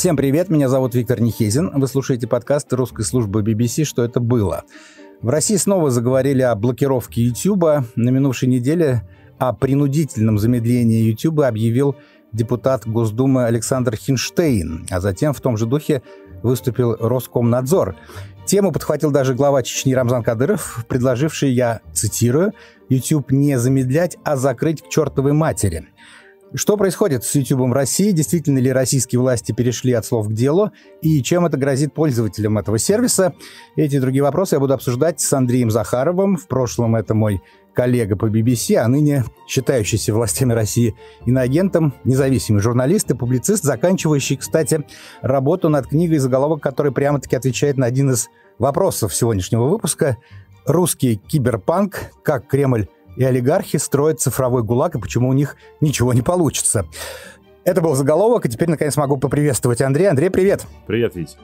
Всем привет, меня зовут Виктор Нехизин. Вы слушаете подкаст русской службы BBC «Что это было?». В России снова заговорили о блокировке YouTube. На минувшей неделе о принудительном замедлении YouTube объявил депутат Госдумы Александр Хинштейн, а затем в том же духе выступил Роскомнадзор. Тему подхватил даже глава Чечни Рамзан Кадыров, предложивший, я цитирую, YouTube не замедлять, а закрыть к чертовой матери. Что происходит с YouTube России? Действительно ли российские власти перешли от слов к делу? И чем это грозит пользователям этого сервиса? Эти и другие вопросы я буду обсуждать с Андреем Захаровым. В прошлом это мой коллега по BBC, а ныне считающийся властями России иноагентом, независимый журналист и публицист, заканчивающий, кстати, работу над книгой, заголовок которой прямо-таки отвечает на один из вопросов сегодняшнего выпуска. «Русский киберпанк. Как Кремль и олигархи строят цифровой ГУЛАГ, и почему у них ничего не получится. Это был заголовок, и теперь, наконец, могу поприветствовать Андрея. Андрей, привет! Привет, Вить.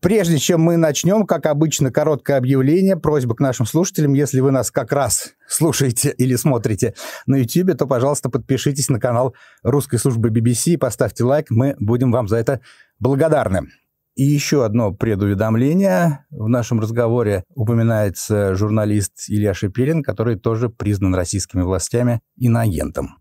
Прежде чем мы начнем, как обычно, короткое объявление, просьба к нашим слушателям. Если вы нас как раз слушаете или смотрите на YouTube, то, пожалуйста, подпишитесь на канал русской службы BBC, поставьте лайк, мы будем вам за это благодарны. И еще одно предуведомление. В нашем разговоре упоминается журналист Илья Шепелин, который тоже признан российскими властями иноагентом.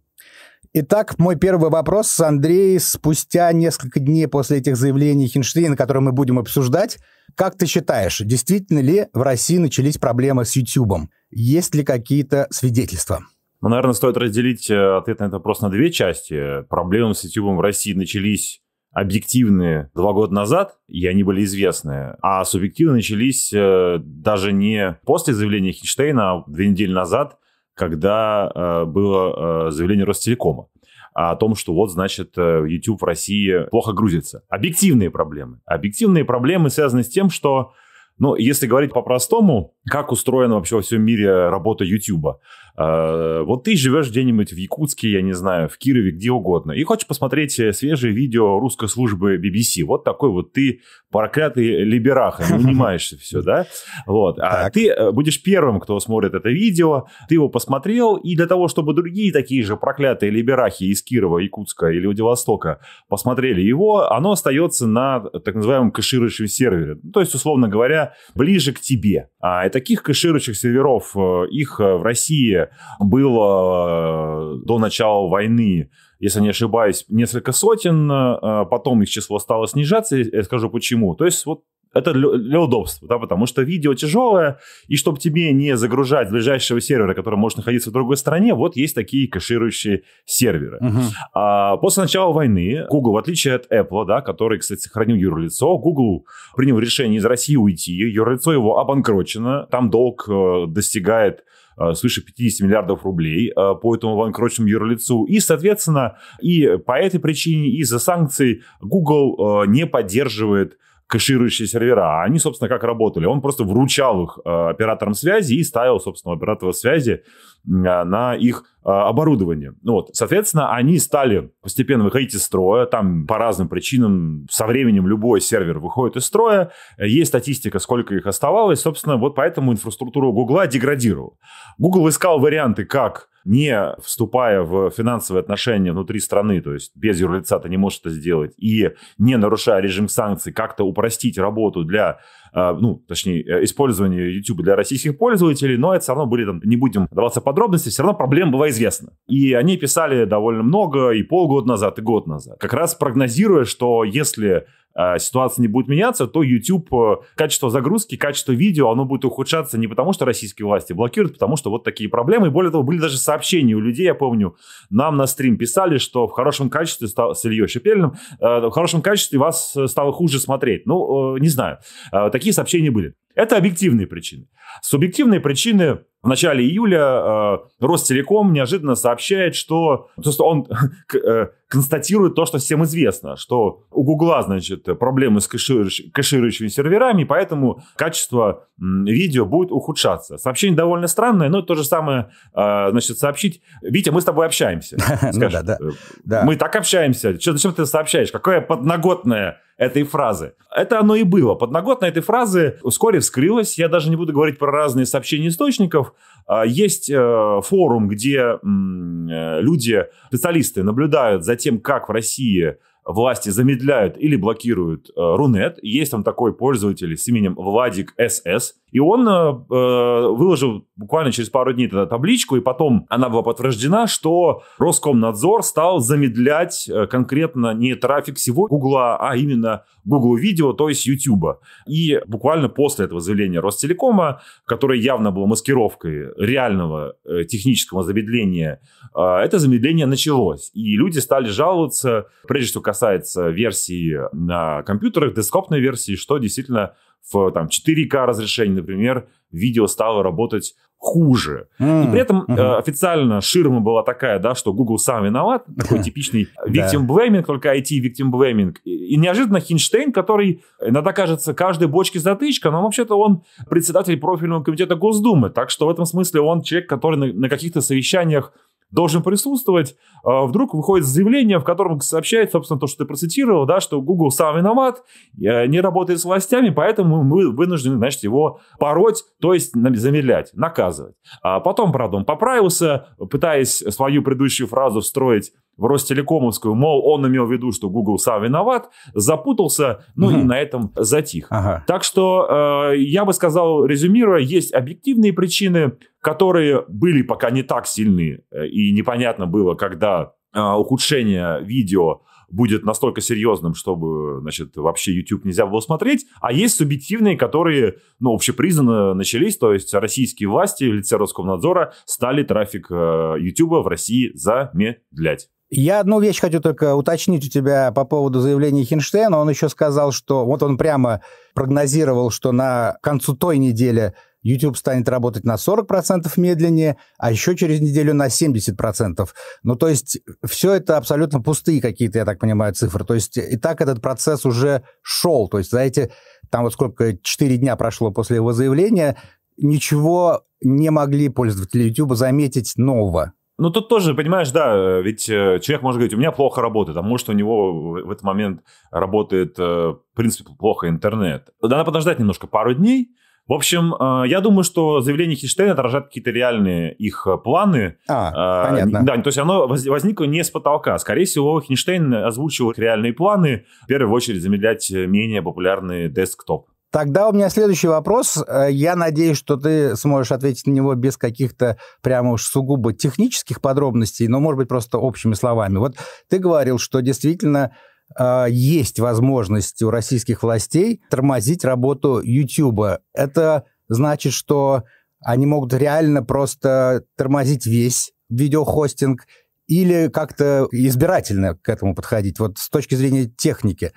Итак, мой первый вопрос, Андрей, спустя несколько дней после этих заявлений Хинштейна, которые мы будем обсуждать, как ты считаешь, действительно ли в России начались проблемы с YouTube? Есть ли какие-то свидетельства? Ну, наверное, стоит разделить э, ответ на этот вопрос на две части. Проблемы с YouTube в России начались объективные два года назад, и они были известны, а субъективно начались э, даже не после заявления Хинштейна, а две недели назад, когда э, было э, заявление Ростелекома о том, что вот, значит, YouTube в России плохо грузится. Объективные проблемы. Объективные проблемы связаны с тем, что, ну, если говорить по-простому, как устроена вообще во всем мире работа YouTube, Э, вот ты живешь где-нибудь в Якутске, я не знаю, в Кирове, где угодно, и хочешь посмотреть э, свежее видео русской службы BBC. Вот такой вот ты проклятый либерах, не все, да? Вот. А ты э, будешь первым, кто смотрит это видео, ты его посмотрел, и для того, чтобы другие такие же проклятые либерахи из Кирова, Якутска или Владивостока посмотрели его, оно остается на так называемом кэширующем сервере. Ну, то есть, условно говоря, ближе к тебе. А таких кэширующих серверов, их в России было э, до начала войны если не ошибаюсь, несколько сотен, э, потом их число стало снижаться, я скажу почему. То есть вот это для удобства, да, потому что видео тяжелое, и чтобы тебе не загружать ближайшего сервера, который может находиться в другой стране, вот есть такие кэширующие серверы. Угу. А, после начала войны Google, в отличие от Apple, да, который, кстати, сохранил юрлицо, Google принял решение из России уйти, юрлицо его обанкрочено, там долг э, достигает Э, свыше 50 миллиардов рублей э, по этому банкротному юрлицу. И, соответственно, и по этой причине, и за санкции Google э, не поддерживает кэширующие сервера. А они, собственно, как работали? Он просто вручал их э, операторам связи и ставил, собственно, оператора связи э, на их э, оборудование. Ну вот, соответственно, они стали постепенно выходить из строя, там по разным причинам со временем любой сервер выходит из строя, есть статистика, сколько их оставалось, собственно, вот поэтому инфраструктура Гугла деградировала. Google искал варианты, как не вступая в финансовые отношения внутри страны, то есть без юрлица ты не можешь это сделать, и не нарушая режим санкций, как-то упростить работу для, э, ну, точнее, э, использования YouTube для российских пользователей, но это все равно были там, не будем даваться подробности, все равно проблема была известна. И они писали довольно много и полгода назад, и год назад, как раз прогнозируя, что если Э, ситуация не будет меняться, то YouTube, э, качество загрузки, качество видео, оно будет ухудшаться не потому, что российские власти блокируют, потому что вот такие проблемы. И более того, были даже сообщения у людей, я помню, нам на стрим писали, что в хорошем качестве с Ильей Шепельным, э, в хорошем качестве вас стало хуже смотреть. Ну, не знаю, такие сообщения были. Это объективные причины. Субъективные причины в начале июля э, Ростелеком неожиданно сообщает, что, то, что он э, констатирует то, что всем известно, что у Гугла, значит, проблемы с кэширующ, кэширующими серверами, поэтому качество э, видео будет ухудшаться. Сообщение довольно странное, но то же самое, э, значит, сообщить. Витя, мы с тобой общаемся. Скажет, ну, да, э, да. Мы так общаемся. Что, зачем ты сообщаешь? Какое подноготное этой фразы. Это оно и было. Подноготно этой фразы вскоре вскрылось. Я даже не буду говорить про разные сообщения источников. А, есть э, форум, где э, люди, специалисты наблюдают за тем, как в России власти замедляют или блокируют э, Рунет. Есть там такой пользователь с именем Владик СС и он э, э, выложил буквально через пару дней тогда табличку, и потом она была подтверждена, что Роскомнадзор стал замедлять э, конкретно не трафик всего Гугла, а именно Google Видео, то есть YouTube. И буквально после этого заявления Ростелекома, которое явно было маскировкой реального э, технического замедления, это замедление началось. И люди стали жаловаться, прежде всего касается версии на компьютерах, десктопной версии, что действительно в там, 4К разрешении, например, видео стало работать хуже. Mm. И при этом mm-hmm. э, официально ширма была такая, да, что Google сам виноват, такой типичный victim blaming, только IT victim blaming. И, неожиданно Хинштейн, который иногда кажется каждой бочке затычка, но вообще-то он председатель профильного комитета Госдумы, так что в этом смысле он человек, который на каких-то совещаниях должен присутствовать, а, вдруг выходит заявление, в котором сообщает, собственно, то, что ты процитировал, да, что Google сам виноват, э, не работает с властями, поэтому мы вынуждены, значит, его пороть, то есть замедлять, наказывать. А потом, правда, он поправился, пытаясь свою предыдущую фразу встроить в Ростелекомовскую, мол, он имел в виду, что Google сам виноват, запутался, ну угу. и на этом затих. Ага. Так что э, я бы сказал, резюмируя, есть объективные причины, которые были пока не так сильны, э, и непонятно было, когда э, ухудшение видео будет настолько серьезным, чтобы, значит, вообще YouTube нельзя было смотреть, а есть субъективные, которые, ну, общепризнанно начались, то есть российские власти в лице Роскомнадзора стали трафик э, YouTube в России замедлять. Я одну вещь хочу только уточнить у тебя по поводу заявления Хинштейна. Он еще сказал, что вот он прямо прогнозировал, что на концу той недели YouTube станет работать на 40% медленнее, а еще через неделю на 70%. Ну, то есть все это абсолютно пустые какие-то, я так понимаю, цифры. То есть и так этот процесс уже шел. То есть за эти, там вот сколько, 4 дня прошло после его заявления, ничего не могли пользователи YouTube заметить нового. Ну, тут тоже, понимаешь, да, э, ведь э, человек может говорить, у меня плохо работает, а может, у него в этот момент работает, э, в принципе, плохо интернет. Надо подождать немножко, пару дней. В общем, я думаю, что заявление Хинштейна отражает какие-то реальные их планы. А, понятно. Да, то есть оно возникло не с потолка. Скорее всего, Хинштейн озвучивает реальные планы, в первую очередь замедлять менее популярный десктоп. Тогда у меня следующий вопрос. Э, я надеюсь, что ты сможешь ответить на него без каких-то прямо уж сугубо технических подробностей, но, может быть, просто общими словами. Вот ты говорил, что действительно э, есть возможность у российских властей тормозить работу YouTube. Это значит, что они могут реально просто тормозить весь видеохостинг или как-то избирательно к этому подходить, вот с точки зрения техники.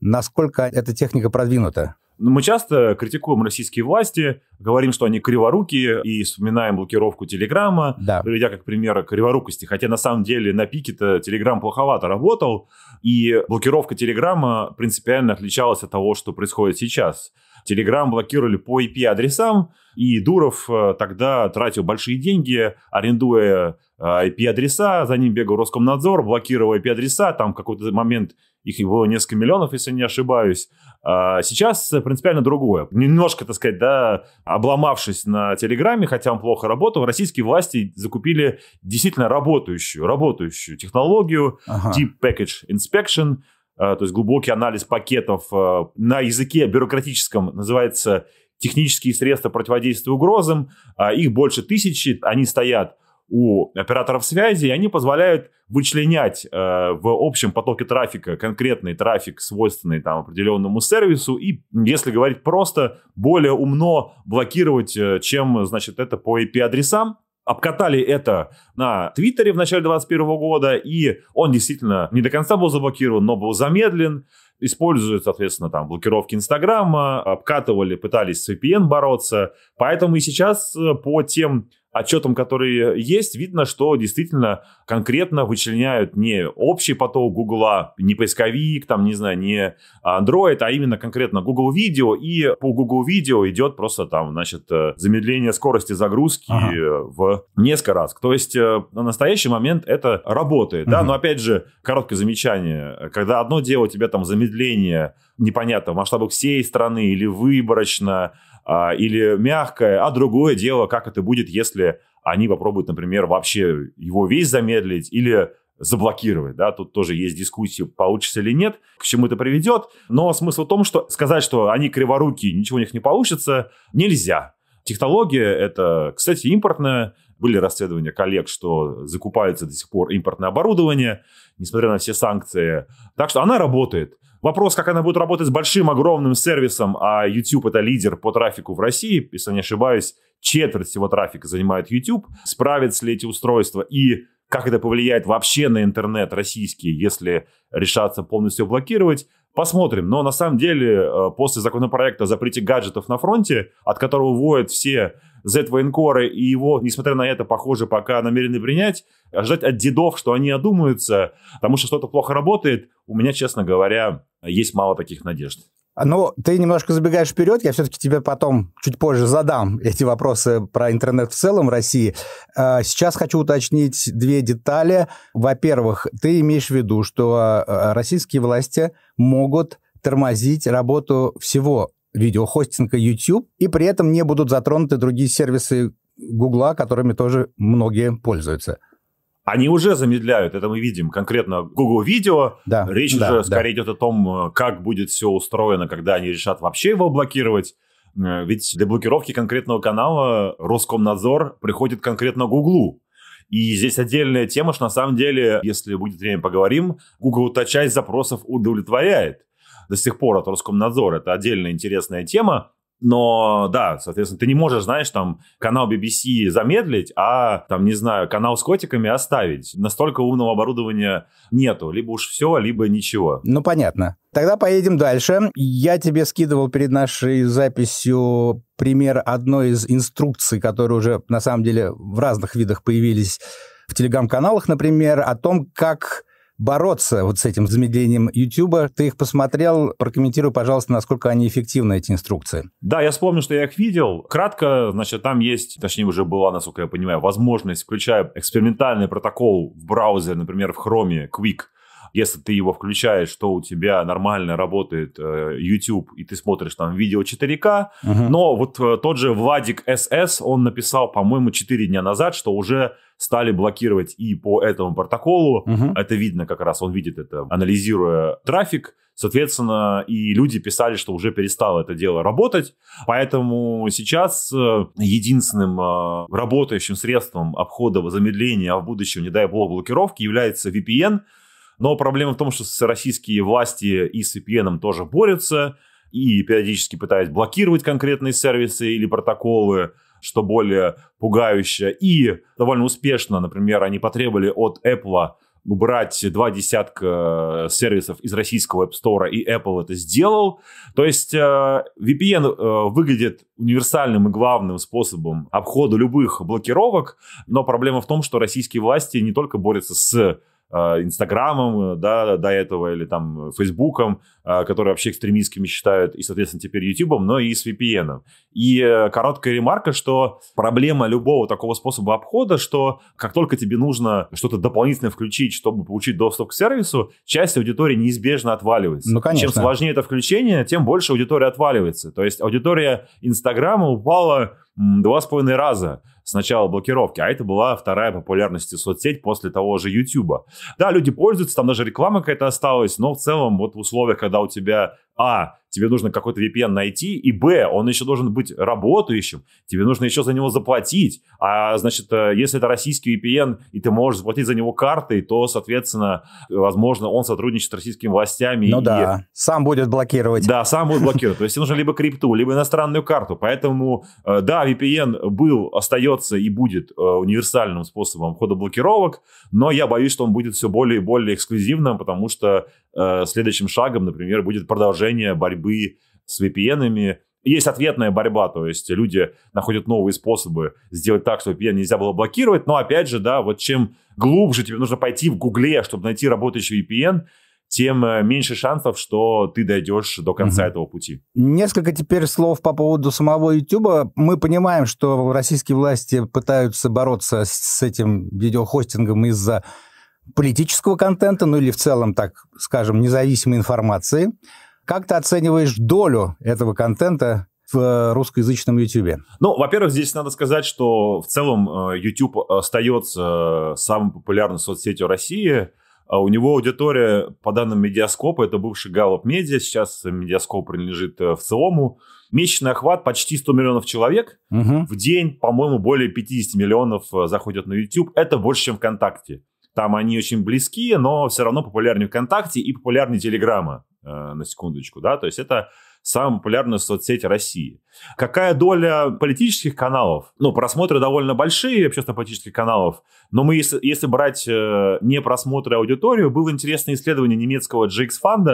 Насколько эта техника продвинута? Ну, мы часто критикуем российские власти, говорим, что они криворукие, и вспоминаем блокировку Телеграма, да. приведя как пример криворукости. Хотя на самом деле на пике-то Телеграм плоховато работал, и блокировка Телеграма принципиально отличалась от того, что происходит сейчас. Телеграм блокировали по IP-адресам, и Дуров э, тогда тратил большие деньги, арендуя а, IP-адреса, за ним бегал Роскомнадзор, блокировал IP-адреса, там какой-то момент их было несколько миллионов, если не ошибаюсь. А сейчас принципиально другое. Немножко, так сказать, да, обломавшись на Телеграме, хотя он плохо работал, российские власти закупили действительно работающую, работающую технологию ага. Deep Package Inspection, а, то есть глубокий анализ пакетов а, на языке бюрократическом, называется технические средства противодействия угрозам. Их больше тысячи, они стоят у операторов связи, и они позволяют вычленять э, в общем потоке трафика конкретный трафик, свойственный там определенному сервису, и, если говорить просто, более умно блокировать, э, чем, значит, это по IP-адресам, обкатали это на Твиттере в начале 2021 года, и он действительно не до конца был заблокирован, но был замедлен. Используют, соответственно, там блокировки Инстаграма, обкатывали, пытались с VPN бороться. Поэтому и сейчас э, по тем отчетам, которые есть, видно, что действительно конкретно вычленяют не общий поток Гугла, не поисковик, там, не знаю, не Android, а именно конкретно Google Video и по Google Video идет просто там, значит, э, замедление скорости загрузки ага. Э, в несколько раз. То есть э, на настоящий момент это работает, угу. да, но опять же, короткое замечание, когда одно дело у тебя там замедление, непонятно, в масштабах всей страны или выборочно, а, или мягкое, а другое дело, как это будет, если они попробуют, например, вообще его весь замедлить или заблокировать, да, тут тоже есть дискуссии, получится или нет, к чему это приведет, но смысл в том, что сказать, что они криворукие, ничего у них не получится, нельзя. Технология это, кстати, импортная, были расследования коллег, что закупается до сих пор импортное оборудование, несмотря на все санкции. Так что она работает. Вопрос, как она будет работать с большим, огромным сервисом, а YouTube это лидер по трафику в России, если не ошибаюсь, четверть всего трафика занимает YouTube. Справятся ли эти устройства и как это повлияет вообще на интернет российский, если решаться полностью блокировать, посмотрим. Но на самом деле э, после законопроекта о запрете гаджетов на фронте, от которого вводят все Z-военкора и его, несмотря на это, похоже, пока намерены принять, э, ждать от дедов, что они одумаются, потому что что-то плохо работает, у меня, честно говоря, есть мало таких надежд. А, ну, ты немножко забегаешь вперед, я все-таки тебе потом чуть позже задам эти вопросы про интернет в целом в России. А, сейчас хочу уточнить две детали. Во-первых, ты имеешь в виду, что э, э, российские власти могут тормозить работу всего видеохостинга YouTube, и при этом не будут затронуты другие сервисы Гугла, которыми тоже многие пользуются. Они уже замедляют, это мы видим конкретно Google Видео. Да, Речь да, уже да. скорее идет о том, как будет все устроено, когда они решат вообще его блокировать. Ведь для блокировки конкретного канала Роскомнадзор приходит конкретно Гуглу. И здесь отдельная тема, что на самом деле, если будет время поговорим, Google та часть запросов удовлетворяет до сих пор от Роскомнадзора. Это отдельная интересная тема. Но да, соответственно, ты не можешь, знаешь, там канал BBC замедлить, а там, не знаю, канал с котиками оставить. Настолько умного оборудования нету. Либо уж все, либо ничего. Ну, понятно. Тогда поедем дальше. Я тебе скидывал перед нашей записью пример одной из инструкций, которые уже на самом деле в разных видах появились в телеграм-каналах, например, о том, как бороться вот с этим замедлением YouTube. Ты их посмотрел, прокомментируй, пожалуйста, насколько они эффективны, эти инструкции. Да, я вспомнил, что я их видел. Кратко, значит, там есть, точнее уже была, насколько я понимаю, возможность, включая экспериментальный протокол в браузере, например, в Chrome Quick, если ты его включаешь, что у тебя нормально работает э, YouTube, и ты смотришь там видео 4К. Угу. Но вот э, тот же Владик СС, он написал, по-моему, 4 дня назад, что уже стали блокировать и по этому протоколу. Угу. Это видно как раз, он видит это, анализируя трафик. Соответственно, и люди писали, что уже перестало это дело работать. Поэтому сейчас э, единственным работающим средством обхода замедления, а в будущем, не дай бог, блокировки является VPN – но проблема в том, что российские власти и с VPN тоже борются, и периодически пытаются блокировать конкретные сервисы или протоколы, что более пугающе. И довольно успешно, например, они потребовали от Apple убрать два десятка э, сервисов из российского App Store, и Apple это сделал. То есть э, VPN э, выглядит универсальным и главным способом обхода любых блокировок, но проблема в том, что российские власти не только борются с а, Инстаграмом, э, да, до этого, или там Фейсбуком, а, которые вообще экстремистскими считают, и, соответственно, теперь Ютубом, но и с VPN. И э, короткая ремарка, что проблема любого такого способа обхода, что как только тебе нужно что-то дополнительное включить, чтобы получить доступ к сервису, часть аудитории неизбежно отваливается. Ну, конечно. Чем сложнее это включение, тем больше аудитория отваливается. То есть аудитория Инстаграма упала два с половиной раза сначала блокировки, а это была вторая популярность соцсеть после того же YouTube. Да, люди пользуются, там даже реклама какая-то осталась, но в целом вот в условиях, когда у тебя а, тебе нужно какой-то VPN найти, и б, он еще должен быть работающим, тебе нужно еще за него заплатить, а, значит, э, если это российский VPN, и ты можешь заплатить за него картой, то, соответственно, возможно, он сотрудничает с российскими властями. Ну и... да, сам будет блокировать. Да, сам будет блокировать. То есть нужно либо крипту, либо иностранную карту. Поэтому, э, да, VPN был, остается и будет э, универсальным способом входа блокировок, но я боюсь, что он будет все более и более эксклюзивным, потому что Э, следующим шагом, например, будет продолжение борьбы с VPN-ами, есть ответная борьба, то есть люди находят новые способы сделать так, чтобы VPN нельзя было блокировать, но опять же, да, вот чем глубже тебе нужно пойти в Гугле, чтобы найти работающий VPN, тем э, меньше шансов, что ты дойдешь до конца угу. этого пути. Несколько теперь слов по поводу самого YouTube. Мы понимаем, что российские власти пытаются бороться с этим видеохостингом из-за политического контента, ну или в целом, так скажем, независимой информации. Как ты оцениваешь долю этого контента в э, русскоязычном YouTube? Ну, во-первых, здесь надо сказать, что в целом YouTube э, остается э, самой популярной соцсетью России. А у него аудитория, по данным Медиаскопа, это бывший Галлоп Медиа, сейчас Медиаскоп принадлежит в целому. Месячный охват почти 100 миллионов человек. Угу. В день, по-моему, более 50 миллионов заходят на YouTube. Это больше, чем ВКонтакте. Там они очень близкие, но все равно популярнее ВКонтакте и популярнее Телеграма, э, на секундочку, да, то есть это самая популярная соцсеть России. Какая доля политических каналов? Ну, просмотры довольно большие общественно-политических каналов, но мы, если, если брать э, не просмотры, а аудиторию, было интересное исследование немецкого GX-фанда,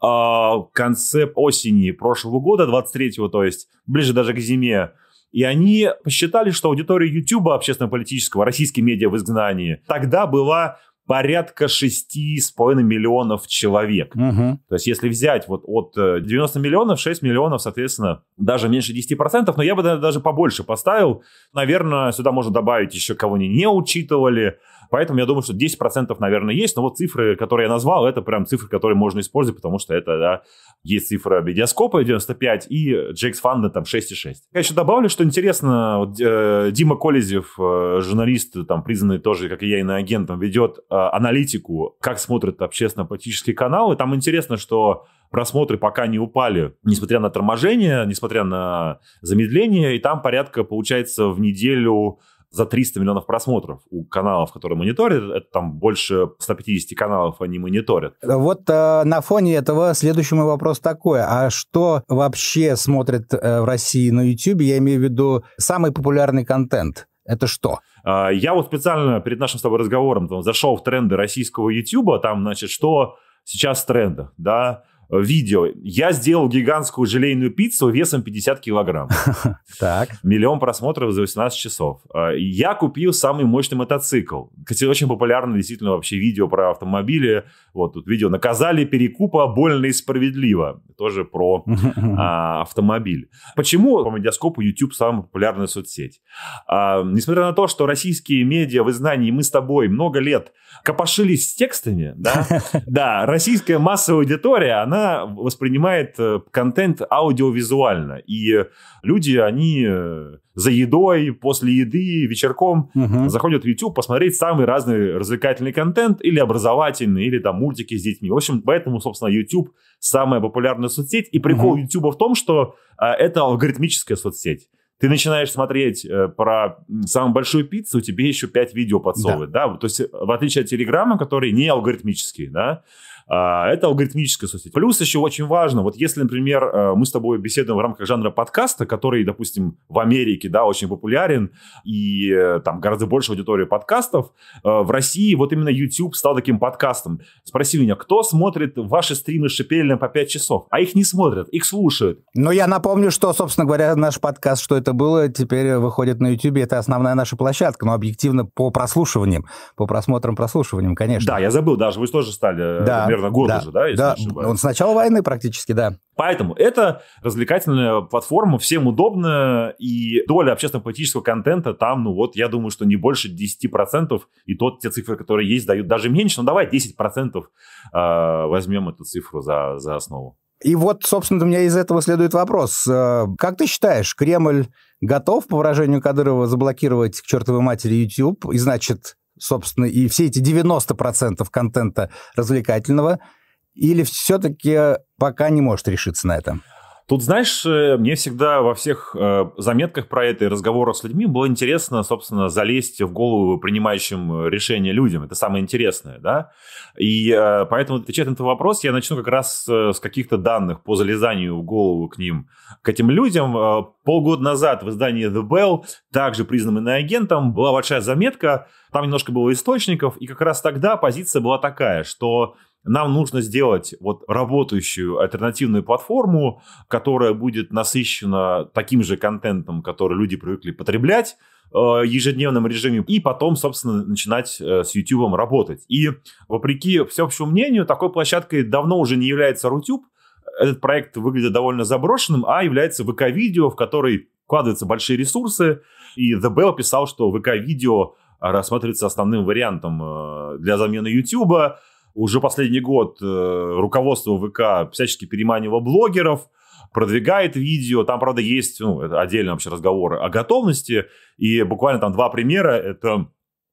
э, в конце осени прошлого года, 23-го, то есть ближе даже к зиме, и они посчитали, что аудитория YouTube общественно-политического, российские медиа в изгнании, тогда была порядка 6,5 миллионов человек. Угу. То есть, если взять вот от 90 э, миллионов, 6 миллионов, соответственно, даже меньше 10%, но я бы даже побольше поставил. Наверное, сюда можно добавить еще кого не не учитывали, Поэтому я думаю, что 10%, наверное, есть, но вот цифры, которые я назвал, это прям цифры, которые можно использовать, потому что это, да, есть цифра медиаскопа 95 и Джекс Фанда там 6,6. Я еще добавлю, что интересно, вот, э, Дима Колезев, э, журналист, там, признанный тоже, как и я, иноагентом, ведет э, аналитику, как смотрят общественно-политические каналы. Там интересно, что просмотры пока не упали, несмотря на торможение, несмотря на замедление, и там порядка, получается, в неделю за 300 миллионов просмотров у каналов, которые мониторят. Это там больше 150 каналов они мониторят. Вот э, на фоне этого следующий мой вопрос такой. А что вообще смотрят э, в России на YouTube? Я имею в виду самый популярный контент. Это что? А, я вот специально перед нашим с тобой разговором там, зашел в тренды российского YouTube, там, значит, что сейчас в трендах, да, видео. Я сделал гигантскую желейную пиццу весом 50 килограмм. Так. Миллион просмотров за 18 часов. А, я купил самый мощный мотоцикл. Кстати, очень популярно действительно вообще видео про автомобили. Вот тут видео «Наказали перекупа больно и справедливо». Тоже про а, автомобиль. Почему по медиаскопу YouTube самая популярная соцсеть? А, несмотря на то, что российские медиа в изгнании «Мы с тобой» много лет копошились с текстами, да, да российская массовая аудитория, она воспринимает э, контент аудиовизуально. И люди, они э, за едой, после еды, вечерком угу. заходят в YouTube посмотреть самый разный развлекательный контент или образовательный, или там мультики с детьми. В общем, поэтому, собственно, YouTube самая популярная соцсеть. И прикол угу. YouTube в том, что а, это алгоритмическая соцсеть ты начинаешь смотреть э, про самую большую пиццу, тебе еще 5 видео подсовывают, да. да? То есть, в отличие от Телеграма, который не алгоритмический, да, а, это алгоритмическая соцсеть. Плюс еще очень важно, вот если, например, э, мы с тобой беседуем в рамках жанра подкаста, который, допустим, в Америке, да, очень популярен, и э, там гораздо больше аудитории подкастов, э, в России вот именно YouTube стал таким подкастом. Спроси меня, кто смотрит ваши стримы с Шепелиным по 5 часов? А их не смотрят, их слушают. Ну, я напомню, что, собственно говоря, наш подкаст, что это было, теперь выходит на YouTube, это основная наша площадка, но объективно по прослушиваниям, по просмотрам, прослушиваниям, конечно. Да, я забыл, даже вы тоже стали да, наверное, год да, уже, да? Если да, не он с начала войны практически, да. Поэтому это развлекательная платформа, всем удобно, и доля общественно-политического контента там, ну вот, я думаю, что не больше 10%, и тот, те цифры, которые есть, дают даже меньше, ну давай 10% э, а, возьмем эту цифру за, за основу. И вот, собственно, у меня из этого следует вопрос. Э, как ты считаешь, Кремль готов, по выражению Кадырова, заблокировать к чертовой матери YouTube, и значит, собственно, и все эти 90% контента развлекательного, или все-таки пока не может решиться на этом Тут, знаешь, э, мне всегда во всех э, заметках про это и разговорах с людьми было интересно, собственно, залезть в голову принимающим э, решения людям. Это самое интересное, да? И поэтому, отвечая на этот вопрос, я начну как раз с каких-то данных по залезанию в голову к ним, к этим людям. Полгода назад в издании The Bell, также признанным агентом, была большая заметка, там немножко было источников, и как раз тогда позиция была такая, что нам нужно сделать вот работающую альтернативную платформу, которая будет насыщена таким же контентом, который люди привыкли потреблять, э, ежедневном режиме и потом, собственно, начинать э, с YouTube работать. И вопреки всеобщему мнению, такой площадкой давно уже не является Рутюб. Этот проект выглядит довольно заброшенным, а является ВК-видео, в который вкладываются большие ресурсы. И The Bell писал, что ВК-видео рассматривается основным вариантом э, для замены YouTube уже последний год э, руководство ВК всячески переманивало блогеров, продвигает видео. Там, правда, есть ну, отдельные вообще разговоры о готовности. И буквально там два примера. Это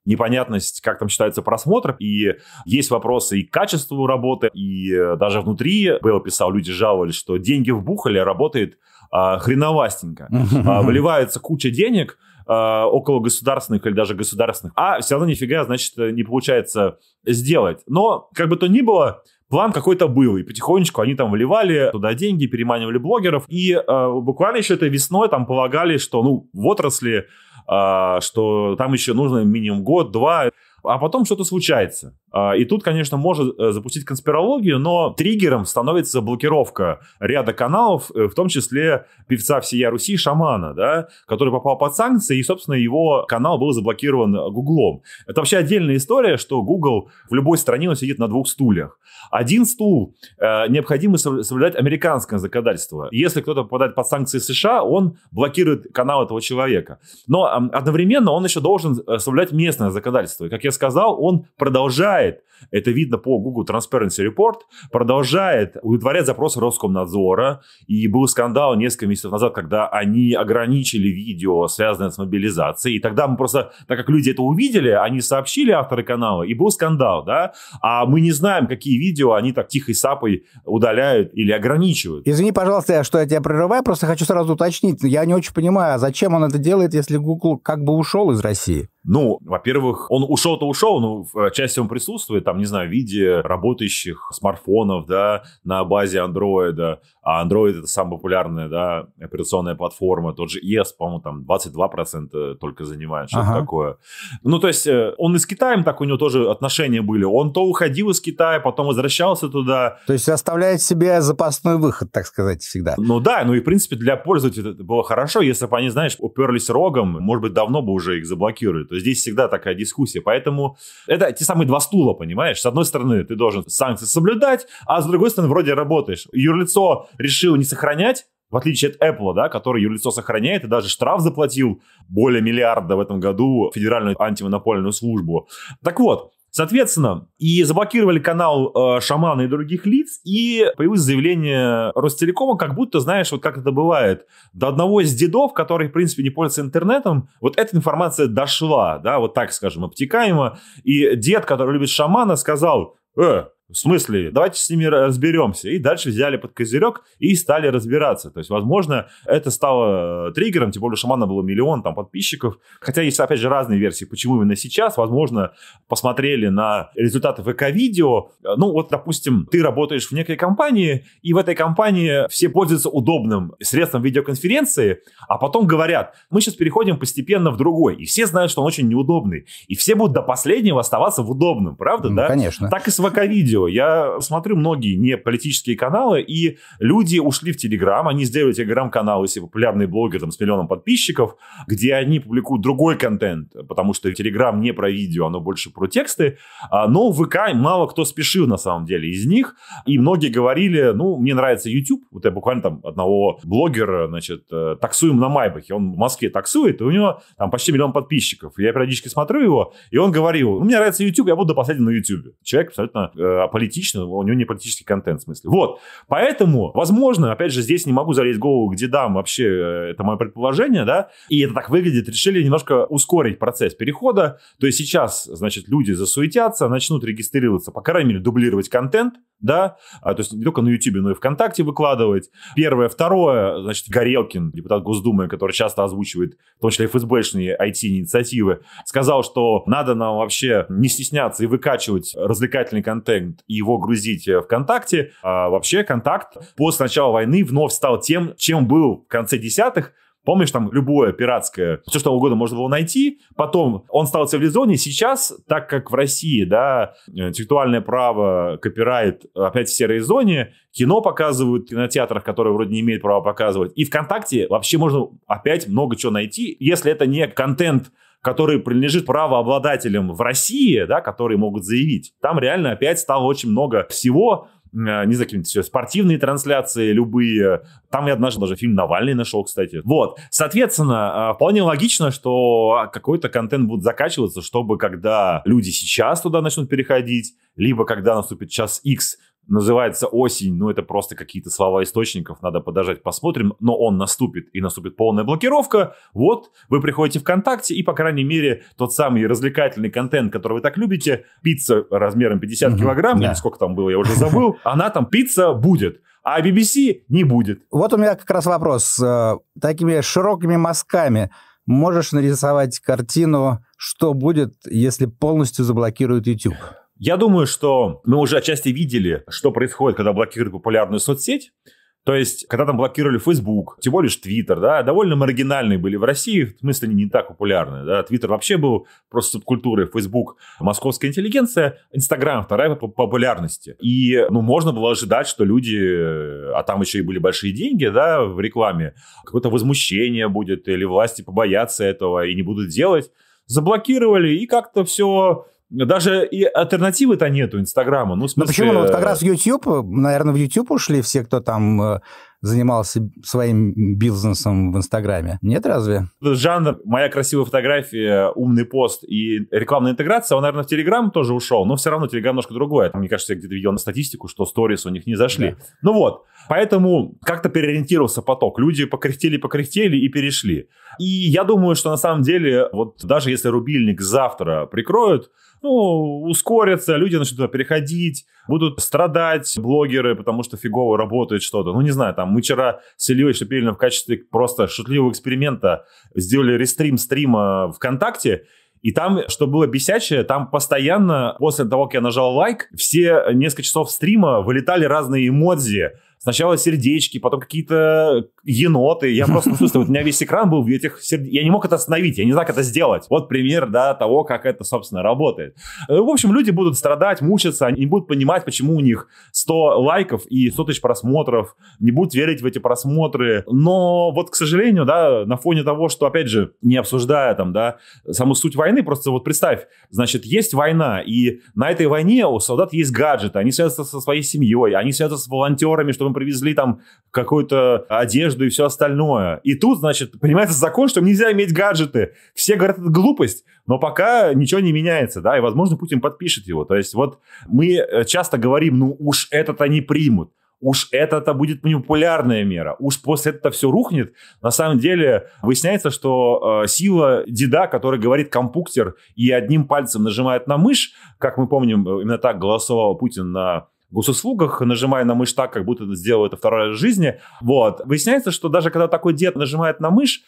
непонятность, как там считается просмотр, и есть вопросы и к качеству работы, и э, даже внутри, был писал, люди жаловались, что деньги вбухали, а работает а, хреновастенько. А, выливается куча денег, Э, около государственных или даже государственных, а все равно нифига, значит, э, не получается сделать. Но, как бы то ни было, план какой-то был, и потихонечку они там вливали туда деньги, переманивали блогеров, и э, буквально еще этой весной там полагали, что, ну, в отрасли, э, что там еще нужно минимум год-два, а потом что-то случается. А, и тут, конечно, может э, запустить конспирологию, но триггером становится блокировка ряда каналов, э, в том числе певца «Всея Руси» Шамана, да, который попал под санкции, и, собственно, его канал был заблокирован Гуглом. Это вообще отдельная история, что Google в любой стране он сидит на двух стульях. Один стул э, необходимо соблюдать американское законодательство. Если кто-то попадает под санкции США, он блокирует канал этого человека. Но э, одновременно он еще должен э, соблюдать местное законодательство. И, как я сказал, он продолжает продолжает, это видно по Google Transparency Report, продолжает удовлетворять запросы Роскомнадзора. И был скандал несколько месяцев назад, когда они ограничили видео, связанное с мобилизацией. И тогда мы просто, так как люди это увидели, они сообщили авторы канала, и был скандал, да? А мы не знаем, какие видео они так тихой сапой удаляют или ограничивают. Извини, пожалуйста, что я тебя прерываю, просто хочу сразу уточнить. Я не очень понимаю, а зачем он это делает, если Google как бы ушел из России? Ну, во-первых, он ушел-то ушел, но в э, части он присутствует, там, не знаю, в виде работающих смартфонов, да, на базе андроида. А Android это самая популярная, да, операционная платформа. Тот же ES, по-моему, там 22% только занимает, что-то ага. такое. Ну, то есть э, он и с Китаем так у него тоже отношения были. Он то уходил из Китая, потом возвращался туда. То есть оставляет себе запасной выход, так сказать, всегда. Ну да, ну и в принципе для пользователя это было хорошо, если бы они, знаешь, уперлись рогом, может быть, давно бы уже их заблокировали. То Здесь всегда такая дискуссия. Поэтому это те самые два стула, понимаешь? С одной стороны, ты должен санкции соблюдать, а с другой стороны, вроде работаешь. Юрлицо решил не сохранять, в отличие от Apple, да, который юрлицо сохраняет и даже штраф заплатил более миллиарда в этом году Федеральную антимонопольную службу. Так вот, Соответственно, и заблокировали канал э, шамана и других лиц, и появилось заявление Ростелекома, как будто, знаешь, вот как это бывает, до одного из дедов, который, в принципе, не пользуется интернетом, вот эта информация дошла, да, вот так скажем, обтекаемо, и дед, который любит шамана, сказал, э, в смысле, давайте с ними разберемся. И дальше взяли под козырек и стали разбираться. То есть, возможно, это стало э, триггером, тем более Шамана было миллион там подписчиков. Хотя есть, опять же, разные версии, почему именно сейчас. Возможно, посмотрели на результаты ВК-видео. Э, ну, вот, допустим, ты работаешь в некой компании, и в этой компании все пользуются удобным средством видеоконференции, а потом говорят, мы сейчас переходим постепенно в другой. И все знают, что он очень неудобный. И все будут до последнего оставаться в удобном, правда, ну, да? конечно. Так и с ВК-видео видео. Я смотрю многие не политические каналы, и люди ушли в Телеграм, они сделали Телеграм-канал, если популярные блогеры там, с миллионом подписчиков, где они публикуют другой контент, потому что Телеграм не про видео, оно больше про тексты. А, но в ВК мало кто спешил, на самом деле, из них. И многие говорили, ну, мне нравится YouTube. Вот я буквально там одного блогера, значит, э, таксуем на Майбахе. Он в Москве таксует, и у него там почти миллион подписчиков. Я периодически смотрю его, и он говорил, ну, мне нравится YouTube, я буду до последнего на YouTube. Человек абсолютно э, политично, у него не политический контент в смысле. Вот, поэтому, возможно, опять же, здесь не могу залезть голову, где дам вообще, э, это мое предположение, да, и это так выглядит, решили немножко ускорить процесс перехода, то есть сейчас, значит, люди засуетятся, начнут регистрироваться, по крайней мере, дублировать контент, да, а, то есть не только на YouTube, но и ВКонтакте выкладывать. Первое. Второе, значит, Горелкин, депутат Госдумы, который часто озвучивает, в том числе ФСБшные IT-инициативы, сказал, что надо нам вообще не стесняться и выкачивать развлекательный контент и его грузить э, ВКонтакте. А вообще контакт после начала войны вновь стал тем, чем был в конце десятых, Помнишь, там любое пиратское, все что угодно можно было найти. Потом он стал цивилизованнее. Сейчас, так как в России, да, э, интеллектуальное право, копирайт опять в серой зоне, кино показывают в кинотеатрах, которые вроде не имеют права показывать. И ВКонтакте вообще можно опять много чего найти, если это не контент который принадлежит правообладателям в России, да, которые могут заявить. Там реально опять стало очень много всего, а, не за какие-нибудь все спортивные трансляции любые. Там я однажды даже фильм Навальный нашел, кстати. Вот, соответственно, а, вполне логично, что а, какой-то контент будет закачиваться, чтобы когда люди сейчас туда начнут переходить, либо когда наступит час X, называется осень, ну это просто какие-то слова источников, надо подождать, посмотрим, но он наступит, и наступит полная блокировка, вот, вы приходите ВКонтакте, и, по крайней мере, тот самый развлекательный контент, который вы так любите, пицца размером 50 угу, килограмм, да. или сколько там было, я уже забыл, она там, пицца будет, а BBC не будет. Вот у меня как раз вопрос, э, такими широкими мазками можешь нарисовать картину, что будет, если полностью заблокируют YouTube? Я думаю, что мы уже отчасти видели, что происходит, когда блокируют популярную соцсеть. То есть, когда там блокировали Facebook, тем более Twitter, да, довольно маргинальные были в России, в смысле не, не так популярные, да, Twitter вообще был просто субкультурой, Facebook – московская интеллигенция, Instagram – вторая по популярности. И, ну, можно было ожидать, что люди, а там еще и были большие деньги, да, в рекламе, какое-то возмущение будет, или власти побоятся этого и не будут делать, заблокировали, и как-то все даже и альтернативы-то нету Инстаграма. Ну, смысле... Но почему? Ну, вот как э, раз YouTube, наверное, в YouTube ушли все, кто там э, занимался своим бизнесом в Инстаграме. Нет разве? Ну, жанр «Моя красивая фотография», «Умный пост» и рекламная интеграция, он, наверное, в Телеграм тоже ушел, но все равно Телеграм немножко другое. Мне кажется, я где-то видел на статистику, что сторис у них не зашли. Да. Ну вот, поэтому как-то переориентировался поток. Люди покряхтели-покряхтели и перешли. И я думаю, что на самом деле, вот даже если рубильник завтра прикроют, ну, ускорятся, люди начнут туда переходить, будут страдать блогеры, потому что фигово работает что-то. Ну, не знаю, там мы вчера с Ильей Шапилиным в качестве просто шутливого эксперимента сделали рестрим стрима ВКонтакте, и там, что было бесячее, там постоянно, после того, как я нажал лайк, все несколько часов стрима вылетали разные эмодзи, сначала сердечки, потом какие-то э, еноты. Я просто, ну, у меня весь экран был в этих серд... Я не мог это остановить, я не знаю, как это сделать. Вот пример, да, того, как это, собственно, работает. Э, в общем, люди будут страдать, мучиться, они не будут понимать, почему у них 100 лайков и 100 тысяч просмотров, не будут верить в эти просмотры. Но вот, к сожалению, да, на фоне того, что, опять же, не обсуждая там, да, саму суть войны, просто вот представь, значит, есть война, и на этой войне у солдат есть гаджеты, они связаны со своей семьей, они связаны с волонтерами, чтобы ему привезли там какую-то одежду и все остальное. И тут, значит, принимается закон, что нельзя иметь гаджеты. Все говорят, это глупость, но пока ничего не меняется, да, и, возможно, Путин подпишет его. То есть вот мы э, часто говорим, ну уж этот они примут уж это-то будет манипулярная мера, уж после этого все рухнет. На самом деле выясняется, что э, сила деда, который говорит компуктер и одним пальцем нажимает на мышь, как мы помним, э, именно так голосовал Путин на госуслугах, нажимая на мышь так, как будто сделал это второй раз в жизни. Вот. Выясняется, что даже когда такой дед нажимает на мышь,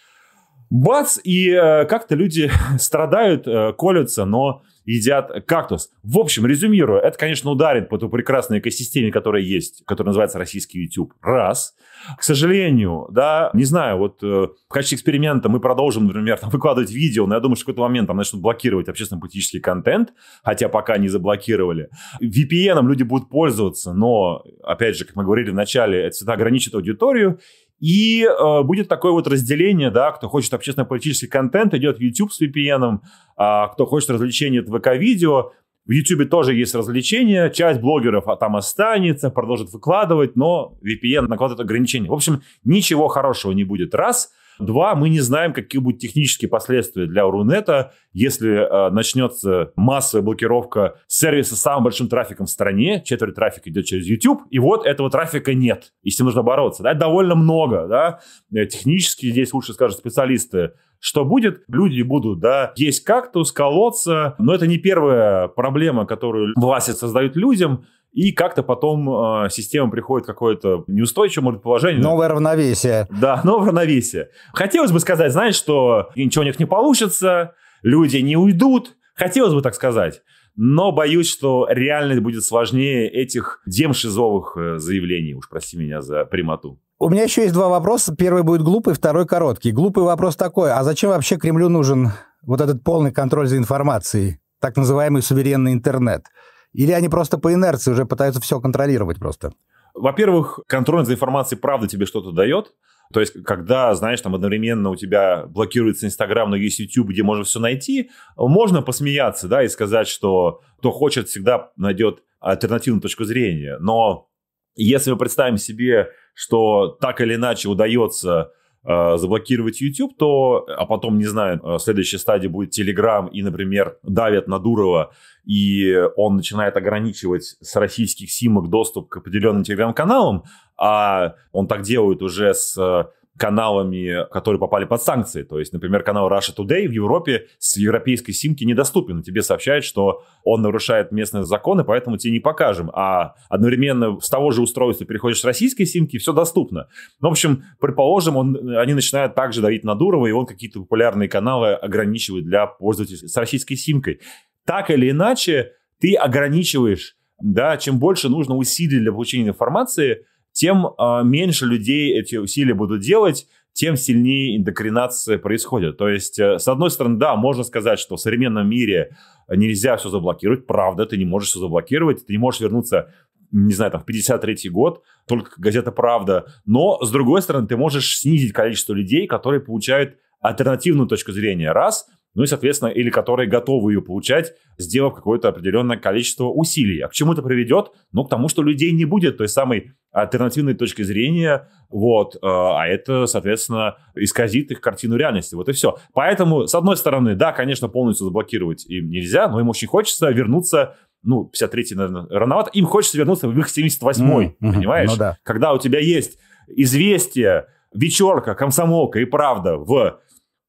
бац, и э, как-то люди страдают, э, колются, но едят кактус. В общем, резюмируя, это, конечно, ударит по той прекрасной экосистеме, которая есть, которая называется российский YouTube. Раз. К сожалению, да, не знаю, вот э, в качестве эксперимента мы продолжим, например, там, выкладывать видео, но я думаю, что в какой-то момент там начнут блокировать общественно-политический контент, хотя пока не заблокировали. VPN люди будут пользоваться, но, опять же, как мы говорили в начале, это всегда ограничит аудиторию, и э, будет такое вот разделение, да, кто хочет общественно-политический контент, идет в YouTube с VPN, а кто хочет развлечения, это ВК-видео. В YouTube тоже есть развлечения, часть блогеров а там останется, продолжит выкладывать, но VPN накладывает ограничения. В общем, ничего хорошего не будет. Раз – Два, мы не знаем, какие будут технические последствия для Рунета, если э, начнется массовая блокировка сервиса с самым большим трафиком в стране, четверть трафика идет через YouTube, и вот этого трафика нет, и с ним нужно бороться. Да? Довольно много, да? Э, технически здесь лучше скажут специалисты, что будет? Люди будут, да, есть кактус, колоться, но это не первая проблема, которую власти создают людям, и как-то потом э, система приходит в какое-то неустойчивое может, положение. Новое равновесие. Да, новое равновесие. Хотелось бы сказать, знаешь, что ничего у них не получится, люди не уйдут. Хотелось бы так сказать. Но боюсь, что реальность будет сложнее этих демшизовых э, заявлений. Уж прости меня за прямоту. У меня еще есть два вопроса. Первый будет глупый, второй короткий. Глупый вопрос такой. А зачем вообще Кремлю нужен вот этот полный контроль за информацией? Так называемый суверенный интернет. Или они просто по инерции уже пытаются все контролировать просто? Во-первых, контроль за информацией правда тебе что-то дает. То есть, когда, знаешь, там одновременно у тебя блокируется Инстаграм, но есть YouTube, где можно все найти, можно посмеяться, да, и сказать, что кто хочет, всегда найдет альтернативную точку зрения. Но если мы представим себе, что так или иначе удается Э, заблокировать YouTube, то, а потом, не знаю, э, следующая стадия будет Telegram и, например, давят на Дурова, и он начинает ограничивать с российских симок доступ к определенным телеграм-каналам, а он так делает уже с э, каналами, которые попали под санкции. То есть, например, канал Russia Today в Европе с европейской симки недоступен. И тебе сообщают, что он нарушает местные законы, поэтому тебе не покажем. А одновременно с того же устройства переходишь с российской симки, все доступно. Ну, в общем, предположим, он, они начинают также давить на Дурова, и он какие-то популярные каналы ограничивает для пользователей с российской симкой. Так или иначе, ты ограничиваешь да, чем больше нужно усилий для получения информации, тем а, меньше людей эти усилия будут делать, тем сильнее индокринация происходит. То есть, э, с одной стороны, да, можно сказать, что в современном мире нельзя все заблокировать, правда, ты не можешь все заблокировать, ты не можешь вернуться не знаю, там, в 53-й год, только газета «Правда». Но, с другой стороны, ты можешь снизить количество людей, которые получают альтернативную точку зрения. Раз – ну и, соответственно, или которые готовы ее получать, сделав какое-то определенное количество усилий. А к чему это приведет? Ну, к тому, что людей не будет той самой альтернативной точки зрения, вот, э, а это, соответственно, исказит их картину реальности, вот и все. Поэтому, с одной стороны, да, конечно, полностью заблокировать им нельзя, но им очень хочется вернуться ну, 53-й, наверное, рановато, им хочется вернуться в их 78-й, mm-hmm. Ну понимаешь? Ну, да. Когда у тебя есть известие, вечерка, комсомолка и правда в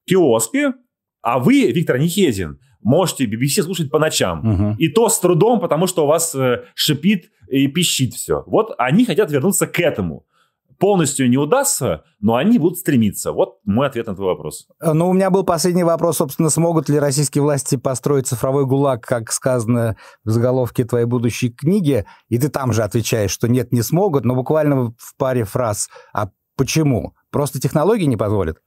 киоске, а вы, Виктор Нехедин, можете BBC слушать по ночам. Угу. И то с трудом, потому что у вас э, шипит и пищит все. Вот они хотят вернуться к этому полностью не удастся, но они будут стремиться. Вот мой ответ на твой вопрос. Э, ну, у меня был последний вопрос, собственно, смогут ли российские власти построить цифровой гулаг, как сказано в заголовке твоей будущей книги, и ты там же отвечаешь, что нет, не смогут, но буквально в паре фраз. А почему? Просто технологии не позволят?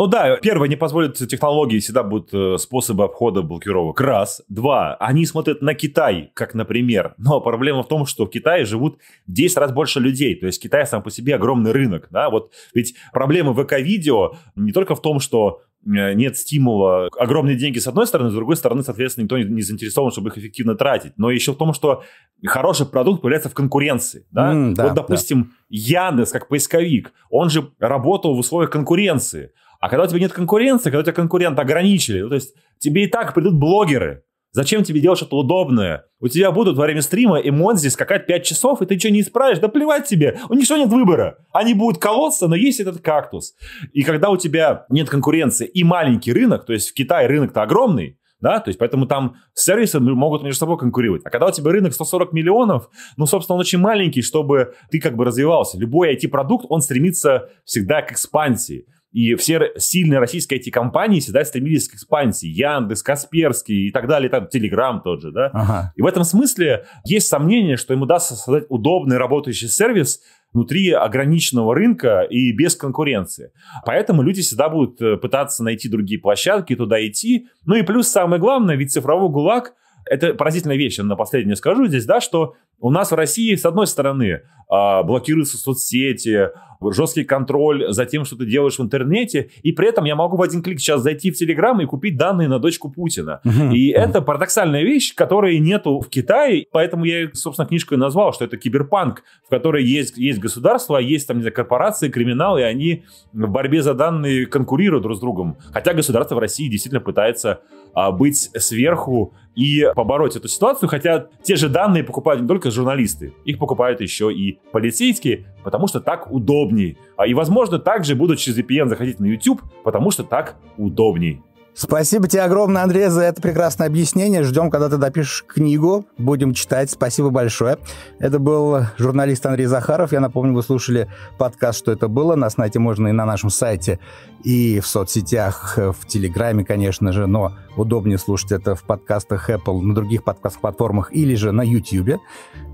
Ну да, первое, не позволят технологии, всегда будут э, способы обхода блокировок. Раз. Два. Они смотрят на Китай, как, например. Но проблема в том, что в Китае живут в 10 раз больше людей. То есть Китай сам по себе огромный рынок. Да? Вот ведь проблема ВК-видео не только в том, что э, нет стимула. Огромные деньги с одной стороны, с другой стороны, соответственно, никто не, не заинтересован, чтобы их эффективно тратить. Но еще в том, что хороший продукт появляется в конкуренции. Да? Mm, да вот, допустим, да. Яндекс, как поисковик, он же работал в условиях конкуренции. А когда у тебя нет конкуренции, когда у тебя конкурента ограничили, ну, то есть тебе и так придут блогеры. Зачем тебе делать что-то удобное? У тебя будут во время стрима эмодзи скакать 5 часов, и ты что, не исправишь? Да плевать тебе, у них что нет выбора. Они будут колоться, но есть этот кактус. И когда у тебя нет конкуренции и маленький рынок, то есть в Китае рынок-то огромный, да, то есть поэтому там сервисы могут между собой конкурировать. А когда у тебя рынок 140 миллионов, ну, собственно, он очень маленький, чтобы ты как бы развивался. Любой IT-продукт, он стремится всегда к экспансии. И все сильные российские эти компании всегда стремились к экспансии. Яндекс, Касперский и так далее, там, Телеграм тот же, да. Ага. И в этом смысле есть сомнение, что им удастся создать удобный работающий сервис, внутри ограниченного рынка и без конкуренции. Поэтому люди всегда будут э, пытаться найти другие площадки, туда идти. Ну и плюс самое главное, ведь цифровой ГУЛАГ – это поразительная вещь, я на последнее скажу здесь, да, что у нас в России, с одной стороны, а, блокируются соцсети, жесткий контроль за тем, что ты делаешь в интернете, и при этом я могу в один клик сейчас зайти в Телеграм и купить данные на дочку Путина. Угу. И угу. это парадоксальная вещь, которой нету в Китае, поэтому я, собственно, книжкой назвал, что это киберпанк, в которой есть, есть государство, а есть там, не знаю, корпорации, криминал, и они в борьбе за данные конкурируют друг с другом. Хотя государство в России действительно пытается а, быть сверху и побороть эту ситуацию, хотя те же данные покупают не только журналисты, их покупают еще и полицейские, потому что так удобней. А и, возможно, также будут через VPN заходить на YouTube, потому что так удобней. Спасибо тебе огромное, Андрей, за это прекрасное объяснение. Ждем, когда ты допишешь книгу. Будем читать. Спасибо большое. Это был журналист Андрей Захаров. Я напомню, вы слушали подкаст «Что это было?». Нас найти можно и на нашем сайте, и в соцсетях, в Телеграме, конечно же, но удобнее слушать это в подкастах Apple, на других подкаст-платформах или же на YouTube,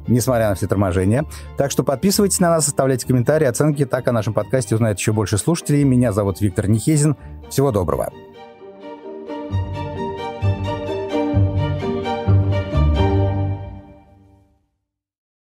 несмотря на все торможения. Так что подписывайтесь на нас, оставляйте комментарии, оценки. Так о нашем подкасте узнает еще больше слушателей. Меня зовут Виктор Нехезин. Всего доброго.